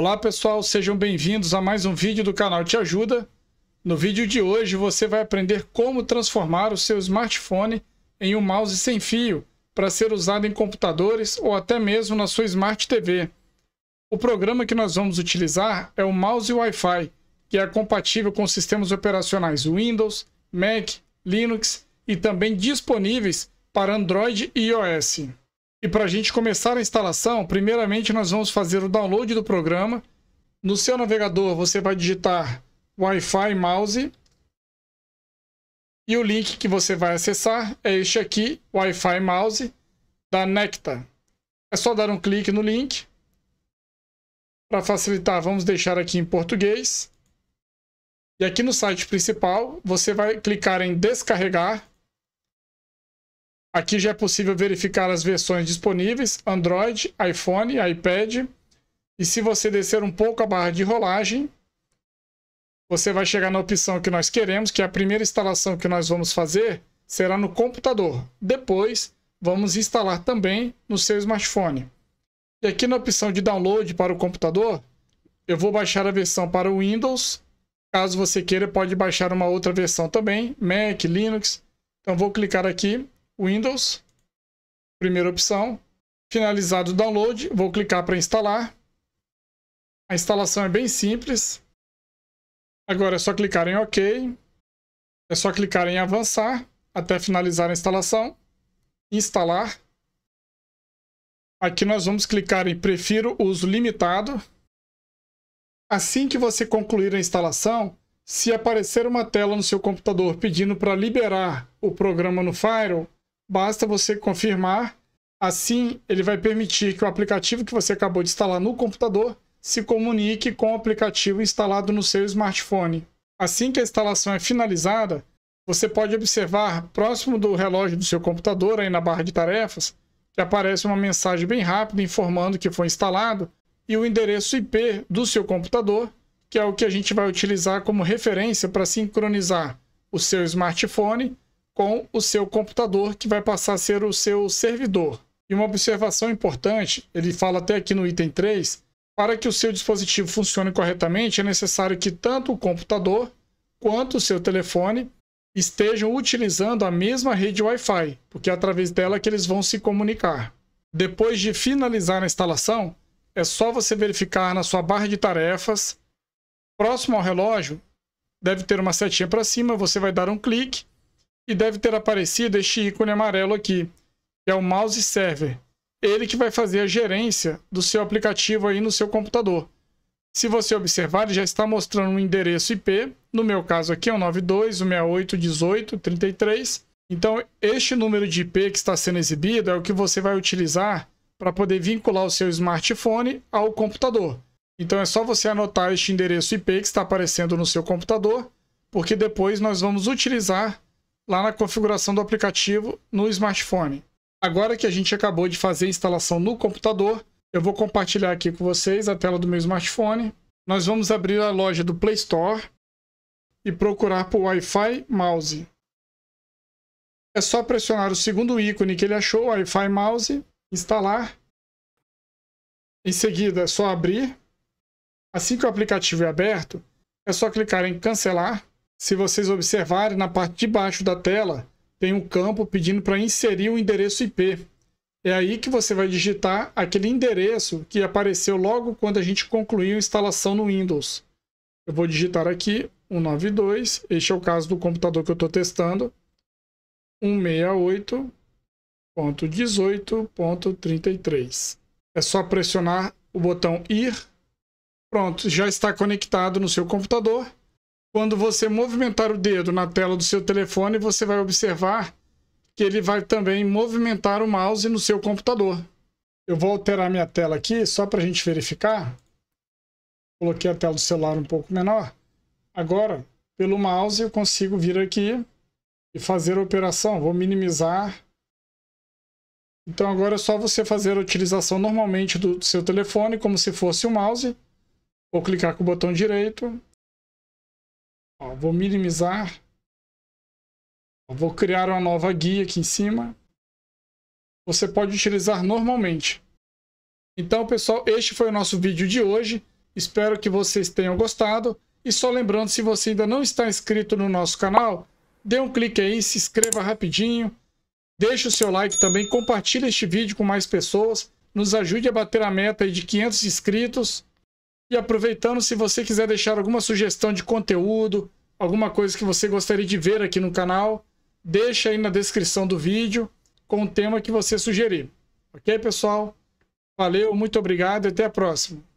Olá pessoal, sejam bem-vindos a mais um vídeo do canal Te Ajuda. No vídeo de hoje você vai aprender como transformar o seu smartphone em um mouse sem fio para ser usado em computadores ou até mesmo na sua Smart TV. O programa que nós vamos utilizar é o Mouse Wi-Fi, que é compatível com sistemas operacionais Windows, Mac, Linux e também disponíveis para Android e iOS. E para a gente começar a instalação, primeiramente nós vamos fazer o download do programa. No seu navegador você vai digitar Wi-Fi Mouse e o link que você vai acessar é este aqui, Wi-Fi Mouse da Necta. É só dar um clique no link. Para facilitar, vamos deixar aqui em português. E aqui no site principal, você vai clicar em descarregar Aqui já é possível verificar as versões disponíveis, Android, iPhone, iPad. E se você descer um pouco a barra de rolagem, você vai chegar na opção que nós queremos, que é a primeira instalação que nós vamos fazer será no computador. Depois, vamos instalar também no seu smartphone. E aqui na opção de download para o computador, eu vou baixar a versão para o Windows. Caso você queira, pode baixar uma outra versão também, Mac, Linux. Então vou clicar aqui Windows, primeira opção. Finalizado o download, vou clicar para instalar. A instalação é bem simples. Agora é só clicar em OK. É só clicar em avançar até finalizar a instalação. Instalar. Aqui nós vamos clicar em prefiro uso limitado. Assim que você concluir a instalação, se aparecer uma tela no seu computador pedindo para liberar o programa no Firewall, basta você confirmar. Assim, ele vai permitir que o aplicativo que você acabou de instalar no computador se comunique com o aplicativo instalado no seu smartphone. Assim que a instalação é finalizada, você pode observar próximo do relógio do seu computador, aí na barra de tarefas, que aparece uma mensagem bem rápida informando que foi instalado e o endereço IP do seu computador, que é o que a gente vai utilizar como referência para sincronizar o seu smartphone com o seu computador, que vai passar a ser o seu servidor. E uma observação importante, ele fala até aqui no item 3, para que o seu dispositivo funcione corretamente, é necessário que tanto o computador quanto o seu telefone estejam utilizando a mesma rede Wi-Fi, porque é através dela que eles vão se comunicar. Depois de finalizar a instalação, é só você verificar na sua barra de tarefas, próximo ao relógio, deve ter uma setinha para cima, você vai dar um clique e deve ter aparecido este ícone amarelo aqui, que é o mouse server. Ele que vai fazer a gerência do seu aplicativo aí no seu computador. Se você observar, ele já está mostrando um endereço IP, no meu caso aqui é o 92.168.18.33. Então, este número de IP que está sendo exibido é o que você vai utilizar para poder vincular o seu smartphone ao computador. Então é só você anotar este endereço IP que está aparecendo no seu computador, porque depois nós vamos utilizar lá na configuração do aplicativo no smartphone. Agora que a gente acabou de fazer a instalação no computador, eu vou compartilhar aqui com vocês a tela do meu smartphone. Nós vamos abrir a loja do Play Store e procurar por Wi-Fi Mouse. É só pressionar o segundo ícone que ele achou, Wi-Fi Mouse, instalar. Em seguida, é só abrir. Assim que o aplicativo é aberto, é só clicar em cancelar. Se vocês observarem, na parte de baixo da tela tem um campo pedindo para inserir o endereço IP. É aí que você vai digitar aquele endereço que apareceu logo quando a gente concluiu a instalação no Windows. Eu vou digitar aqui 192, este é o caso do computador que eu estou testando, 168.18.33. É só pressionar o botão ir. Pronto, já está conectado no seu computador. Quando você movimentar o dedo na tela do seu telefone, você vai observar que ele vai também movimentar o mouse no seu computador. Eu vou alterar minha tela aqui só para a gente verificar. Coloquei a tela do celular um pouco menor. Agora, pelo mouse, eu consigo vir aqui e fazer a operação. Vou minimizar. Então, agora é só você fazer a utilização normalmente do seu telefone, como se fosse o um mouse. Vou clicar com o botão direito, Ó, vou minimizar. Ó, vou criar uma nova guia aqui em cima. Você pode utilizar normalmente. Então, pessoal, este foi o nosso vídeo de hoje. Espero que vocês tenham gostado. E só lembrando, se você ainda não está inscrito no nosso canal, dê um clique aí, se inscreva rapidinho. Deixe o seu like também, compartilhe este vídeo com mais pessoas. Nos ajude a bater a meta de 500 inscritos. E aproveitando, se você quiser deixar alguma sugestão de conteúdo, alguma coisa que você gostaria de ver aqui no canal, deixa aí na descrição do vídeo com o tema que você sugerir. Ok, pessoal? Valeu, muito obrigado e até a próxima.